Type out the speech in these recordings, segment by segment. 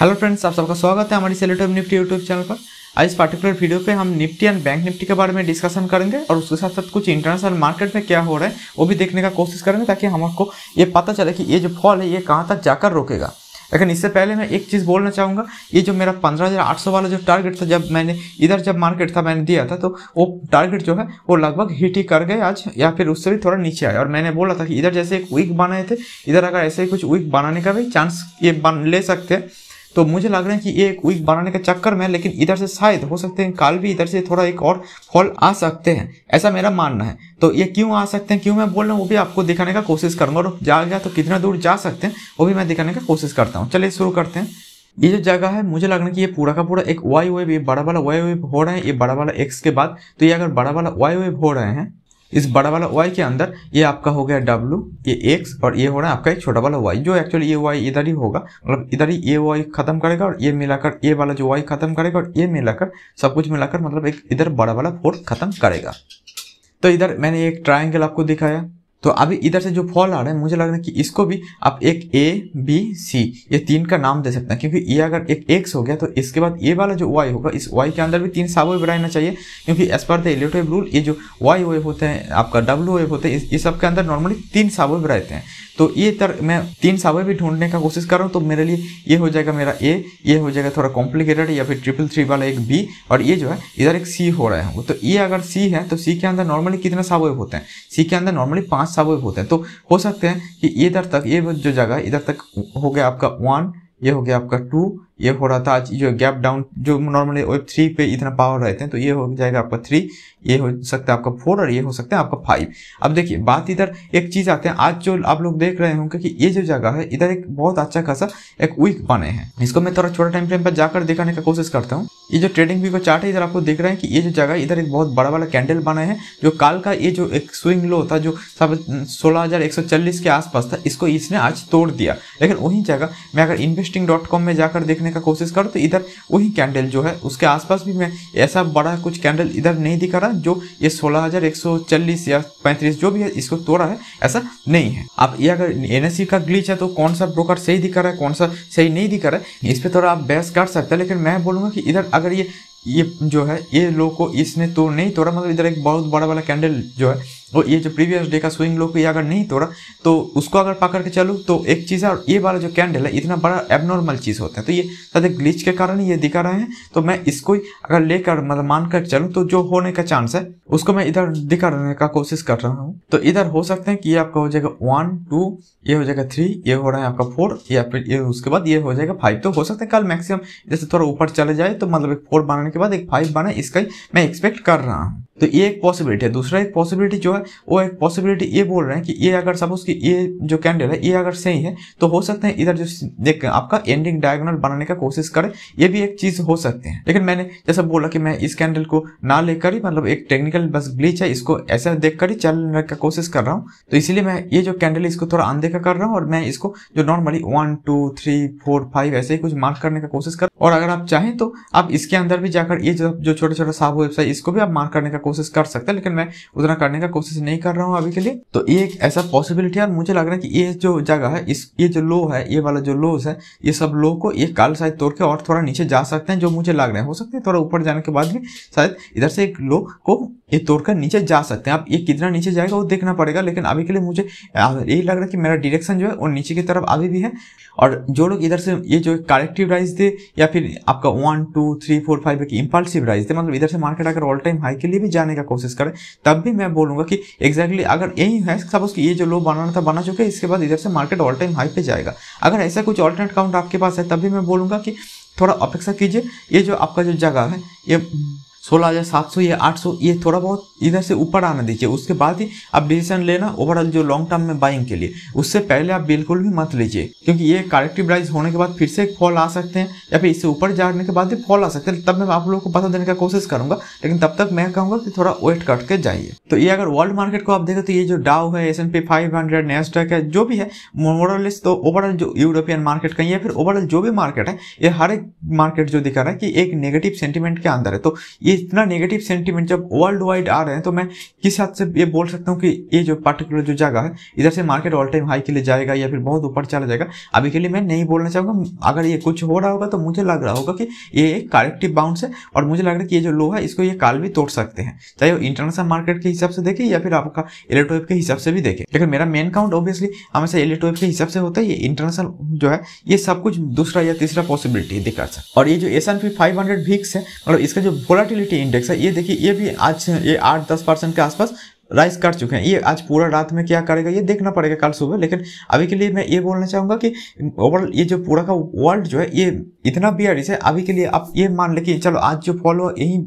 hello friends आप सबका स्वागत है हमारी सेलेटिव निफ्टी यूट्यूब चैनल पर आज इस पर्टिकुलर वीडियो पे हम निफ्टी एंड बैंक निफ्टी के बारे में डिस्कशन करेंगे और उसके साथ साथ कुछ इंटरनेशनल मार्केट में क्या हो रहा है वो भी देखने का कोशिश करेंगे ताकि हमको ये पता चले कि ये जो फॉल है ये कहाँ तक जाकर रोकेगा लेकिन इससे पहले मैं एक चीज़ बोलना चाहूँगा ये जो मेरा पंद्रह वाला जो टारगेट था जब मैंने इधर जब मार्केट था मैंने दिया था तो वो टारगेट जो है वो लगभग हिट ही कर गए आज या फिर उससे भी थोड़ा नीचे आया और मैंने बोला था कि इधर जैसे एक वीक बनाए थे इधर अगर ऐसे ही कुछ वीक बनाने का भी चांस ये बन ले सकते हैं तो मुझे लग रहा है कि ये एक वीक बनाने के चक्कर में लेकिन इधर से शायद हो सकते हैं कल भी इधर से थोड़ा एक और फॉल आ सकते हैं ऐसा मेरा मानना है तो ये क्यों आ सकते हैं क्यों मैं बोल रहा हूँ वो भी आपको दिखाने का कोशिश करूँगा और जा गया तो कितना दूर जा सकते हैं वो भी मैं दिखाने का कोशिश करता हूँ चलिए शुरू करते हैं ये जो जगह है मुझे लग रहा है कि ये पूरा का पूरा एक वाई वेब ये बड़ा वाला वाई वेब हो रहा है ये बड़ा वाला एक्स के बाद तो ये अगर बड़ा वाला वाई वेब हो रहे हैं इस बड़ा वाला वाई के अंदर ये आपका हो गया डब्ल्यू ये एक्स और ये हो रहा है आपका एक छोटा वाला वाई जो एक्चुअली ये वाई इधर ही होगा मतलब इधर ही ये वाई खत्म करेगा और ये मिलाकर ये वाला जो वाई खत्म करेगा और ये मिलाकर सब कुछ मिलाकर मतलब एक इधर बड़ा वाला फोर्स खत्म करेगा तो इधर मैंने एक ट्राइंगल आपको दिखाया तो अभी इधर से जो फॉल आ रहा है मुझे लग रहा है कि इसको भी आप एक ए बी सी ये तीन का नाम दे सकते हैं क्योंकि ये अगर एक एक्स हो गया तो इसके बाद ये वाला जो वाई होगा इस वाई के अंदर भी तीन साबो रहना चाहिए क्योंकि as per the electric rule ये जो वाई वेव होते हैं आपका डब्ल्यू वेव होते हैं इस सब के अंदर नॉर्मली तीन साबो रहते हैं तो ये तर मैं तीन सावे भी ढूंढने का कोशिश कर रहा हूँ तो मेरे लिए ये हो जाएगा मेरा ए ये हो जाएगा थोड़ा कॉम्प्लिकेटेड या फिर ट्रिपल थ्री वाला एक बी और ये जो है इधर एक सी हो रहा है तो ये अगर सी है तो सी के अंदर नॉर्मली कितना सावे होते हैं सी के अंदर नॉर्मली पाँच सबवे होते हैं तो हो सकते हैं कि इधर तक ये जो जगह इधर तक हो गया आपका वन ये हो गया आपका टू ये हो रहा था जो गैप डाउन जो नॉर्मली वेब थ्री पे इतना पावर रहते हैं तो ये हो जाएगा आपका थ्री ये हो सकता है आपका फोर और ये हो सकता है आपका फाइव अब देखिए बात इधर एक चीज़ आते हैं आज जो आप लोग देख रहे होंगे कि ये जो जगह है इधर एक बहुत अच्छा खासा एक वीक बने हैं इसको मैं थोड़ा छोटा टाइम फ्रेम पर जाकर दिखाने का कोशिश करता हूँ ये जो ट्रेडिंग व्यू का चार्ट है इधर आपको देख रहे हैं कि ये जो जगह इधर एक बहुत बड़ा बड़ा कैंडल बना है जो काल का ये जो एक स्विंग लो था जो सब सोलह के आसपास था इसको इसने आज तोड़ दिया लेकिन वही जगह मैं अगर इन्वेस्टिंग में जाकर देखने का कोशिश करूँ तो इधर वही कैंडल जो है उसके आसपास भी मैं ऐसा बड़ा कुछ कैंडल इधर नहीं दिखा रहा जो ये सोलह या पैंतीस जो भी है इसको तोड़ा है ऐसा नहीं है आप ये अगर एन e का ग्लिच है तो कौन सा ब्रोकर सही दिखा रहा है कौन सा सही नहीं दिखा रहा है इस पर थोड़ा आप बहस कर सकते हैं लेकिन मैं बोलूँगा कि इधर अगर ये ये जो है ये लोग को इसने तोड़ नहीं तोड़ा मतलब इधर एक बहुत बड़ा वाला कैंडल जो है वो ये जो प्रीवियस डे का स्विंग लो को ये अगर नहीं तोड़ा तो उसको अगर पकड़ के चलूँ तो एक चीज़ है और ये वाला जो कैंडल है इतना बड़ा एबनॉर्मल चीज़ होता है तो ये शायद ग्लिच के कारण ये दिखा रहे हैं तो मैं इसको अगर लेकर मतलब मान कर चलूँ तो जो होने का चांस है उसको मैं इधर दिखा रहने का कोशिश कर रहा हूँ तो इधर हो सकते हैं कि ये आपका हो जाएगा वन टू ये हो जाएगा थ्री ये हो रहा है आपका फोर या फिर ये उसके बाद ये हो जाएगा फाइव तो हो सकता है कल मैक्सिमम जैसे थोड़ा ऊपर चले जाए तो मतलब एक फोर बनाने के बाद एक फाइव बने इसका ही मैं एक्सपेक्ट कर रहा हूँ तो ये एक पॉसिबिलिटी है दूसरा एक पॉसिबिलिटी जो है केवल वो एक पॉसिबिलिटी ये बोल रहे हैं कि ये अगर सपोज कि ये जो कैंडल है ये अगर सही है तो हो सकता है इधर जो देख आपका एंडिंग डायगोनल बनाने का कोशिश करे ये भी एक चीज हो सकते हैं लेकिन मैंने जैसा बोला कि मैं इस कैंडल को ना लेकर ही मतलब एक टेक्निकल बस ग्लिच है इसको ऐसा देख कर ही चलने का कोशिश कर रहा हूँ तो इसलिए मैं ये जो कैंडल इसको थोड़ा अनदेखा कर रहा हूँ और मैं इसको जो normally one two three four five ऐसे ही कुछ मार्क करने का कोशिश कर और अगर आप चाहें तो आप इसके अंदर भी जाकर ये जो छोटे छोटे साफ वेबसाइट इसको भी आप मार्क करने का कोशिश कर सकते हैं लेकिन मैं उतना करने का कोशिश कोशिश नहीं कर रहा हूँ अभी के लिए तो ये एक ऐसा पॉसिबिलिटी है और मुझे लग रहा है कि ये जो जगह है इस ये जो लो है ये वाला जो लोस है ये सब लो को एक काल शायद तोड़ के और थोड़ा नीचे जा सकते हैं जो मुझे लग रहा है हो सकता है थोड़ा ऊपर जाने के बाद भी शायद इधर से एक लो को ये तोड़कर नीचे जा सकते हैं अब ये कितना नीचे जाएगा वो देखना पड़ेगा लेकिन अभी के लिए मुझे यही लग रहा है कि मेरा डिरेक्शन जो है वो नीचे की तरफ अभी भी है और जो लोग इधर से ये जो करेक्टिव राइज दे या फिर आपका one two three four five एक इम्पल्सिव राइज दे मतलब इधर से मार्केट अगर ऑल टाइम हाई के लिए भी जाने का कोशिश करें तब भी मैं बोलूंगा कि एग्जैक्टली अगर यही है सपोज कि ये जो लो बनाना था बना चुके इसके बाद इधर से मार्केट ऑल टाइम हाई पे जाएगा अगर ऐसा कुछ ऑल्टरनेट काउंट आपके पास है तभी मैं बोलूँगा कि थोड़ा अपेक्षा कीजिए ये जो आपका जो जगह है ये सोलह हज़ार सात सौ या आठ सौ ये थोड़ा बहुत इधर से ऊपर आना दीजिए उसके बाद ही आप डिसीजन लेना ओवरऑल जो लॉन्ग टर्म में बाइंग के लिए उससे पहले आप बिल्कुल भी मत लीजिए क्योंकि ये करेक्टिव प्राइस होने के बाद फिर से एक फॉल आ सकते हैं या फिर इससे ऊपर जाने के बाद भी फॉल आ सकते हैं तब मैं आप लोगों को पता देने का कोशिश करूंगा लेकिन तब तक मैं कहूँगा कि थोड़ा वेट कट जाइए तो ये अगर वर्ल्ड मार्केट को आप देखें तो ये जो डाउ है S and P five hundred Nasdaq है जो भी है मोरलिस तो ओवरऑल जो यूरोपियन मार्केट कहीं या फिर ओवरऑल जो भी मार्केट है ये हर एक मार्केट जो दिखा रहा है कि एक नेगेटिव सेंटिमेंट के अंदर है तो ये ये इतना नेगेटिव सेंटीमेंट जब वर्ल्ड वाइड आ रहे हैं तो मैं किस हाथ से ये बोल सकता हूँ कि ये जो पर्टिकुलर जो जगह है इधर से मार्केट ऑल टाइम हाई के लिए जाएगा या फिर बहुत ऊपर चला जाएगा अभी के लिए मैं नहीं बोलना चाहूँगा अगर ये कुछ हो रहा होगा तो मुझे लग रहा होगा कि ये एक करेक्टिव बाउंस है और मुझे लग रहा है कि ये जो लो है इसको ये काल भी तोड़ सकते हैं चाहे वो इंटरनेशनल मार्केट के हिसाब से देखें या फिर आपका इलेक्ट्रोवेव के हिसाब से भी देखें लेकिन मेरा मेन काउंट ऑब्वियसली हमेशा इलेक्ट्रोवेव के हिसाब से होता है ये इंटरनेशनल जो है ये सब कुछ दूसरा या तीसरा पॉसिबिलिटी दिखा सकता और ये जो S and P five hundred VIX है मतलब इसका जो वोलाटिल वॉलेटिलिटी इंडेक्स है ये देखिए ये भी आज ये आठ दस परसेंट के आसपास राइस कर चुके हैं ये आज पूरा रात में क्या करेगा ये देखना पड़ेगा कल सुबह लेकिन अभी के लिए मैं ये बोलना चाहूँगा कि ओवरऑल ये जो पूरा का वर्ल्ड जो है ये इतना बियरिश है अभी के लिए आप ये मान लें कि चलो आज जो फॉलो यही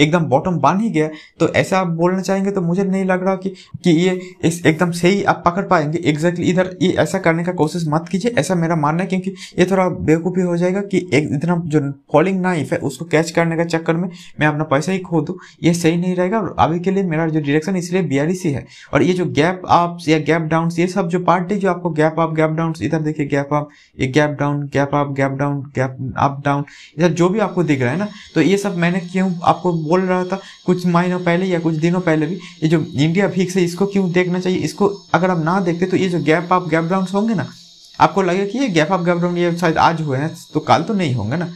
एकदम बॉटम बन ही गया तो ऐसा आप बोलना चाहेंगे तो मुझे नहीं लग रहा कि कि ये इस एकदम सही आप पकड़ पाएंगे एग्जैक्टली इधर ये ऐसा करने का कोशिश मत कीजिए ऐसा मेरा मानना है क्योंकि ये थोड़ा बेवकूफ़ी हो जाएगा कि एक इतना जो फॉलिंग नाइफ है उसको कैच करने के चक्कर में मैं अपना पैसा ही खो दूँ ये सही नहीं रहेगा और अभी के लिए मेरा जो डिरेक्शन इसलिए बियरिश ही e है और ये जो गैप अप्स या गैप डाउन ये सब जो पार्ट है जो आपको गैप अप गैप डाउन इधर देखिए गैप अप ये gap down gap up gap down gap up down इधर जो भी आपको दिख रहा है ना तो ये सब मैंने क्यों आपको बोल रहा था कुछ महीनों पहले या कुछ दिनों पहले भी ये जो इंडिया फिक्स है इसको क्यों देखना चाहिए इसको अगर आप ना देखते तो ये जो गैप आप गैप डाउन होंगे ना आपको लगेगा कि ये गैप आप गैप डाउन ये शायद आज हुए हैं तो कल तो नहीं होंगे ना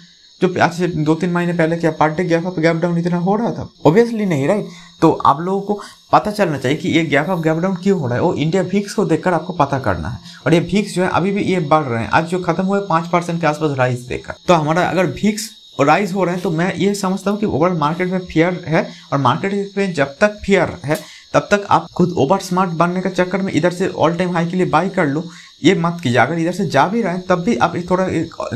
जो आज से दो तीन महीने पहले क्या part gap up gap down इतना हो रहा था ऑब्वियसली नहीं राइट तो आप लोगों को पता चलना चाहिए कि ये गैप अप गैप डाउन क्यों हो रहा है वो इंडिया भिक्स को देखकर आपको पता करना है और ये भिक्स जो है अभी भी ये बढ़ रहे हैं आज जो खत्म हुए पाँच परसेंट के आसपास राइस देखकर तो हमारा अगर भिक्स राइज हो रहे हैं तो मैं ये समझता हूँ कि ओवरऑल मार्केट में फियर है और मार्केट में जब तक फियर है तब तक आप खुद ओवर स्मार्ट बनने के चक्कर में इधर से ऑल टाइम हाई के लिए बाई कर लो ये मत कीजिए अगर इधर से जा भी रहे हैं तब भी आप एक थोड़ा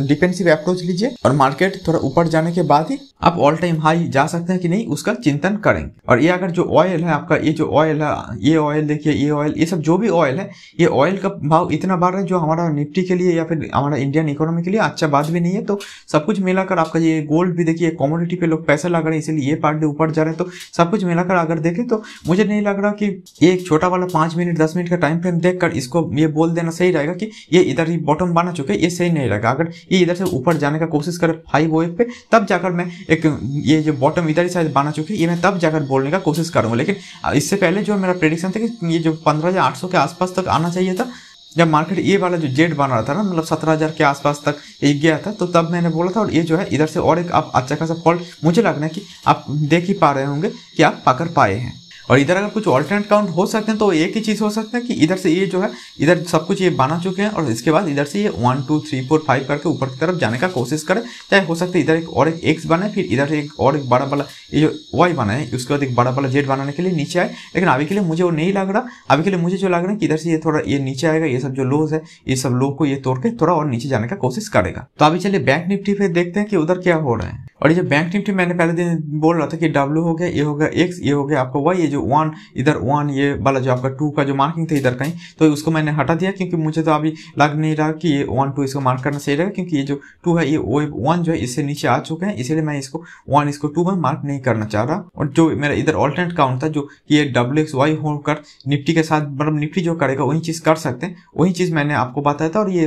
डिफेंसिव अप्रोच लीजिए और मार्केट थोड़ा ऊपर जाने के बाद ही आप ऑल टाइम हाई जा सकते हैं कि नहीं उसका चिंतन करेंगे और ये अगर जो ऑयल है आपका ये जो ऑयल है ये ऑयल देखिए ये ऑयल ये सब जो भी ऑयल है ये ऑयल का भाव इतना बढ़ रहा है जो हमारा निफ्टी के लिए या फिर हमारा इंडियन इकोनॉमी के लिए अच्छा बात भी नहीं है तो सब कुछ मिलाकर आपका ये गोल्ड भी देखिए कॉमोडिटी पे लोग पैसा लगा रहे हैं इसीलिए ये पार्ट ऊपर जा रहे हैं तो सब कुछ मिलाकर अगर देखें तो मुझे नहीं लग रहा कि ये एक छोटा वाला पाँच मिनट दस मिनट का टाइम फ्रेम देख इसको ये बोल देना सही यही रहेगा कि ये इधर ही बॉटम बना चुके ये सही नहीं रहेगा अगर ये इधर से ऊपर जाने का कोशिश करे फाइव वेव पे तब जाकर मैं एक ये जो बॉटम इधर ही साइड बना चुके ये मैं तब जाकर बोलने का कोशिश करूँगा लेकिन इससे पहले जो मेरा प्रेडिक्शन था कि ये जो पंद्रह के आसपास तक आना चाहिए था जब मार्केट ये वाला जो जेड बना रहा था ना मतलब सत्रह हज़ार के आसपास तक ये गया था तो तब मैंने बोला था और ये जो है इधर से और एक आप अच्छा खासा फॉल्ट मुझे लगना है कि आप देख ही पा रहे होंगे कि आप पकड़ पाए हैं और इधर अगर कुछ ऑल्टरनेट काउंट हो सकते हैं तो एक ही चीज़ हो सकता है कि इधर से ये जो है इधर सब कुछ ये बना चुके हैं और इसके बाद इधर से ये one two three four five करके ऊपर की तरफ जाने का कोशिश करें चाहे हो सकता है इधर एक और एक एक्स बने फिर इधर से एक और एक बड़ा वाला ये जो वाई बना है उसके बाद एक बड़ा वाला जेड बनाने के लिए नीचे आए लेकिन अभी के लिए मुझे वो नहीं लग रहा अभी के लिए मुझे जो लग रहा है कि इधर से ये थोड़ा ये नीचे आएगा ये सब जो लोज है ये सब लोग को ये तोड़ के थोड़ा और नीचे जाने का कोशिश करेगा तो अभी चलिए बैंक निफ्टी फिर देखते हैं कि उधर क्या हो रहा है और ये जो बैंक निफ्टी मैंने पहले दिन बोल रहा था कि डब्ल्यू हो गया ये हो गया एक्स ये हो गया आपको वाई ये जो वन इधर वन ये वाला जो आपका टू का जो मार्किंग था इधर कहीं तो उसको मैंने हटा दिया क्योंकि मुझे तो अभी लग नहीं रहा कि ये वन टू इसको मार्क करना सही रहेगा क्योंकि ये जो टू है ये वेब वन जो है इससे नीचे आ चुके हैं इसीलिए मैं इसको वन इसको टू में मार्क नहीं करना चाह रहा और जो मेरा इधर ऑल्टरनेट काउंट था जो कि ये डब्ल्यू एक्स वाई होकर निफ्टी के साथ मतलब निफ्टी जो करेगा वही चीज़ कर सकते हैं वही चीज़ मैंने आपको बताया था और ये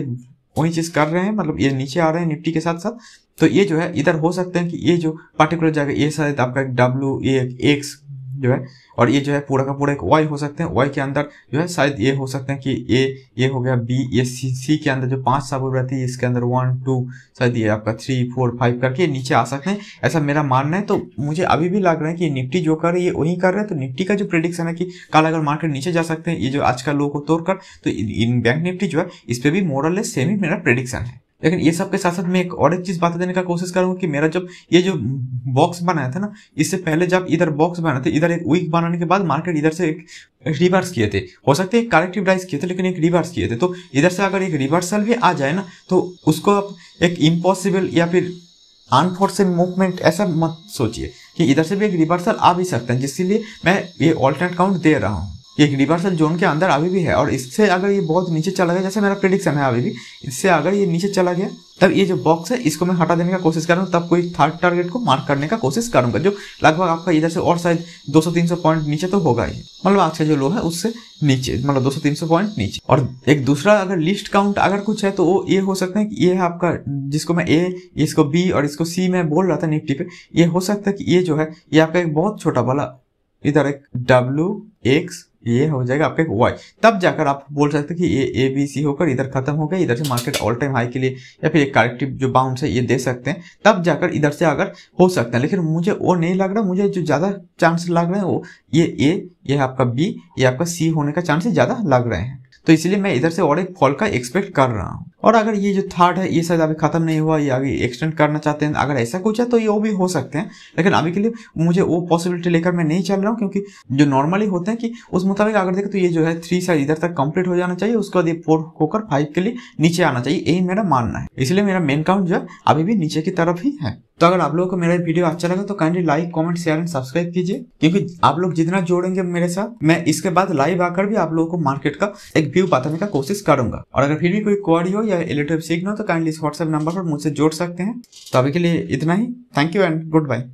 वही चीज़ कर रहे हैं मतलब ये नीचे आ रहे हैं निफ्टी के साथ साथ तो ये जो है इधर हो सकते हैं कि ये जो पर्टिकुलर जगह ये शायद आपका डब्ल्यू एक्स जो है और ये जो है पूरा का पूरा एक वाई हो सकते हैं वाई के अंदर जो है शायद ये हो सकते हैं कि ए ये हो गया बी ये सी सी के अंदर जो पांच सब रहती है इसके अंदर वन टू शायद ये आपका थ्री फोर फाइव करके नीचे आ सकते हैं ऐसा मेरा मानना है तो मुझे अभी भी लग रहा है कि निफ्टी जो कर रही है वही कर रहे हैं तो निफ्टी का जो प्रिडिक्शन है कि कल अगर मार्केट नीचे जा सकते हैं ये जो आज का लो को तोड़कर तो इन बैंक निफ्टी जो है इस पर भी मोरल सेम ही मेरा प्रिडिक्शन है लेकिन ये सब के साथ साथ मैं एक और एक चीज़ बात देने का कोशिश करूँगा कि मेरा जब ये जो बॉक्स बनाया था ना इससे पहले जब इधर बॉक्स बना थे इधर एक वीक बनाने के बाद मार्केट इधर से एक रिवर्स किए थे हो सकते हैं करेक्टिव राइस किए थे लेकिन एक रिवर्स किए थे तो इधर से अगर एक रिवर्सल भी आ जाए ना तो उसको आप एक इम्पॉसिबल या फिर अनफोर्सेन मूवमेंट ऐसा मत सोचिए कि इधर से भी एक रिवर्सल आ भी सकता है जिसके लिए मैं ये ऑल्टरनेट काउंट दे रहा हूँ ये रिवर्सल जोन के अंदर अभी भी है और इससे अगर ये बहुत नीचे चला गया जैसे मेरा प्रिडिक्शन है अभी भी इससे अगर ये नीचे चला गया तब ये जो बॉक्स है इसको मैं हटा देने का कोशिश करूँ तब कोई थर्ड टारगेट को मार्क करने का कोशिश करूंगा जो लगभग आपका इधर से और शायद 200-300 पॉइंट नीचे तो होगा ही मतलब आज का जो लो है उससे नीचे मतलब 200-300 पॉइंट नीचे और एक दूसरा अगर लिस्ट काउंट अगर कुछ है तो वो ये हो सकता है कि ये है आपका जिसको मैं ए इसको बी और इसको सी में बोल रहा था निफ्टी पे ये हो सकता है कि ये जो है ये आपका एक बहुत छोटा वाला इधर एक डब्ल्यू एक्स ये हो जाएगा आपका एक वाई तब जाकर आप बोल सकते कि ये ए बी सी होकर इधर खत्म हो गया इधर से मार्केट ऑल टाइम हाई के लिए या फिर एक करेक्टिव जो बाउंड है ये दे सकते हैं तब जाकर इधर से अगर हो सकता है लेकिन मुझे वो नहीं लग रहा मुझे जो ज़्यादा चांस लग रहे हैं वो ये ए ये आपका बी ये आपका सी होने का चांसेस ज़्यादा लग रहे हैं तो इसलिए मैं इधर से और एक फॉल का एक्सपेक्ट कर रहा हूँ और अगर ये जो थर्ड है ये शायद अभी खत्म नहीं हुआ ये अभी एक्सटेंड करना चाहते हैं अगर ऐसा कुछ है तो ये वो भी हो सकते हैं लेकिन अभी के लिए मुझे वो पॉसिबिलिटी लेकर मैं नहीं चल रहा हूँ क्योंकि जो नॉर्मली होते हैं कि उस मुताबिक अगर देखें तो ये जो है थ्री साइज इधर तक कंप्लीट हो जाना चाहिए उसके बाद ये फोर होकर फाइव के लिए नीचे आना चाहिए यही मेरा मानना है इसलिए मेरा मेन काउंट जो है अभी भी नीचे की तरफ ही है तो अगर आप लोगों को मेरा वीडियो अच्छा लगा तो kindly like comment share and subscribe कीजिए क्योंकि आप लोग जितना जोड़ेंगे मेरे साथ मैं इसके बाद लाइव आकर भी आप लोगों को मार्केट का एक व्यू बताने का कोशिश करूंगा और अगर फिर भी कोई क्वारी हो या इलेक्ट्रिक सीखना हो तो काइंडली इस व्हाट्सएप नंबर पर मुझसे जोड़ सकते हैं तो अभी के लिए इतना ही thank you and good bye